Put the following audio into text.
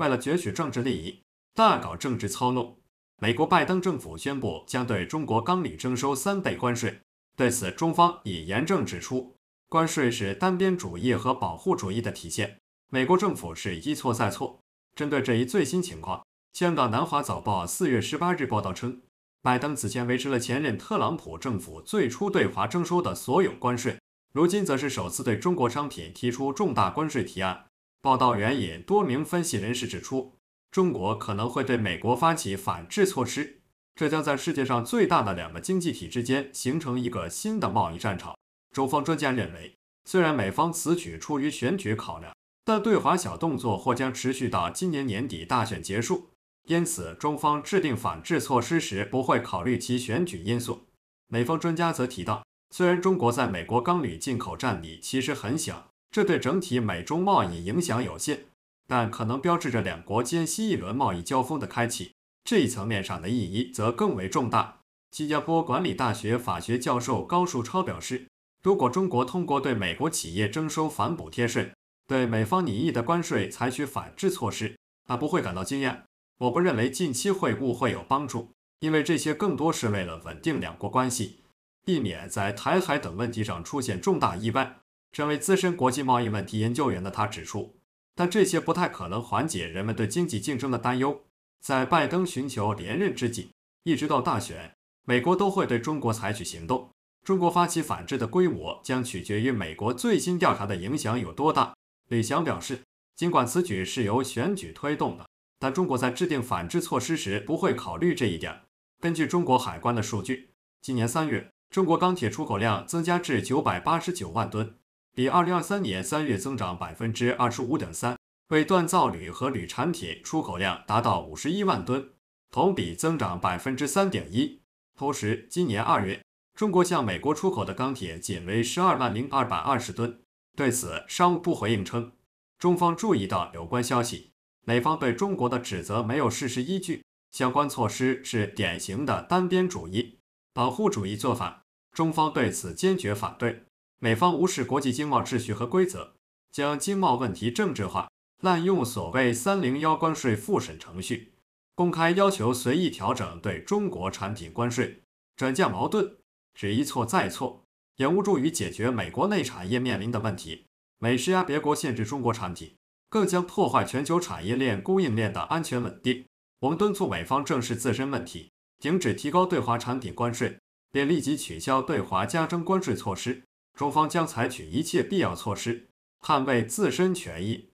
为了攫取政治利益，大搞政治操弄，美国拜登政府宣布将对中国钢铝征收三倍关税。对此，中方已严正指出，关税是单边主义和保护主义的体现。美国政府是一错再错。针对这一最新情况，香港南华早报四月十八日报道称，拜登此前维持了前任特朗普政府最初对华征收的所有关税，如今则是首次对中国商品提出重大关税提案。报道援引多名分析人士指出，中国可能会对美国发起反制措施，这将在世界上最大的两个经济体之间形成一个新的贸易战场。中方专家认为，虽然美方此举出于选举考量，但对华小动作或将持续到今年年底大选结束，因此中方制定反制措施时不会考虑其选举因素。美方专家则提到，虽然中国在美国钢铝进口占比其实很小。这对整体美中贸易影响有限，但可能标志着两国间新一轮贸易交锋的开启。这一层面上的意义则更为重大。新加坡管理大学法学教授高树超表示：“如果中国通过对美国企业征收反补贴税，对美方拟议的关税采取反制措施，他不会感到惊讶。我不认为近期会晤会有帮助，因为这些更多是为了稳定两国关系，避免在台海等问题上出现重大意外。”身为资深国际贸易问题研究员的他指出，但这些不太可能缓解人们对经济竞争的担忧。在拜登寻求连任之际，一直到大选，美国都会对中国采取行动。中国发起反制的规模将取决于美国最新调查的影响有多大。李翔表示，尽管此举是由选举推动的，但中国在制定反制措施时不会考虑这一点。根据中国海关的数据，今年三月，中国钢铁出口量增加至九百八十九万吨。比二零二三年三月增长百分之二十五点三，为锻造铝和铝产品出口量达到五十一万吨，同比增长百分之三点一。同时，今年二月，中国向美国出口的钢铁仅为十二万零二百二十吨。对此，商务部回应称，中方注意到有关消息，美方对中国的指责没有事实依据，相关措施是典型的单边主义、保护主义做法，中方对此坚决反对。美方无视国际经贸秩序和规则，将经贸问题政治化，滥用所谓“三零幺”关税复审程序，公开要求随意调整对中国产品关税，转嫁矛盾，只一错再错，也无助于解决美国内产业面临的问题。美施压别国限制中国产品，更将破坏全球产业链供应链的安全稳定。我们敦促美方正视自身问题，停止提高对华产品关税，并立即取消对华加征关税措施。中方将采取一切必要措施，捍卫自身权益。